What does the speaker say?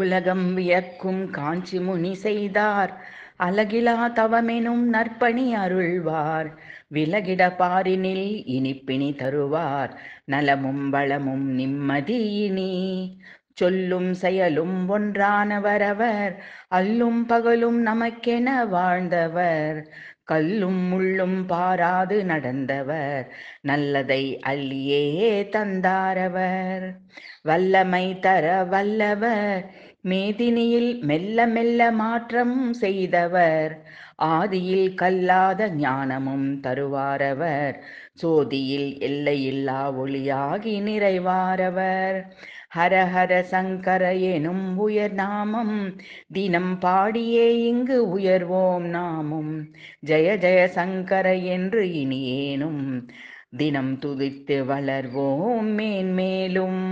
உலகம் வியக்கும் காஞ்சி முனி செய்தார் அலகிலா தவமெனும் நற்பணி அருள்வார் விலகிட பாரினில் இனிப்பினி தருவார் நலமும் வளமும் நிம்மதி இனி சொல்லும் செயலும் ஒன்றானவரவர் அல்லும் பகலும் நமக்கென வாழ்ந்தவர் கல்லும் முள்ளும் பாராது நடந்தவர் நல்லதை அள்ளியே தந்தாரவர் வல்லமை தர வல்லவர் மேதினியில் மெல்ல மெல்ல மாற்றம் செய்தவர் ஆதியில் கல்லாத ஞானமும் தருவாரவர் சோதியில் எல்லையில்லா ஒளியாகி நிறைவாரவர் ஹரஹர சங்கர எனும் உயர் நாமம் தினம் பாடியே இங்கு உயர்வோம் நாமும் ஜெய ஜெய சங்கர என்று இனியேனும் தினம் துதித்து வளர்வோம் மேன்மேலும்